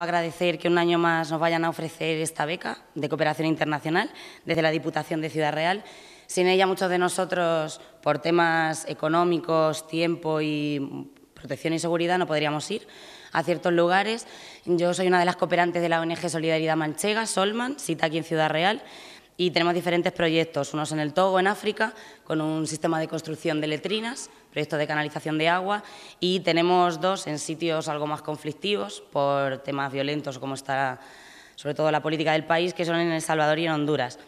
Agradecer que un año más nos vayan a ofrecer esta beca de cooperación internacional desde la Diputación de Ciudad Real. Sin ella muchos de nosotros, por temas económicos, tiempo y protección y seguridad, no podríamos ir a ciertos lugares. Yo soy una de las cooperantes de la ONG Solidaridad Manchega, Solman, cita aquí en Ciudad Real, y tenemos diferentes proyectos, unos en el Togo, en África, con un sistema de construcción de letrinas, proyectos de canalización de agua y tenemos dos en sitios algo más conflictivos por temas violentos como está sobre todo la política del país, que son en El Salvador y en Honduras.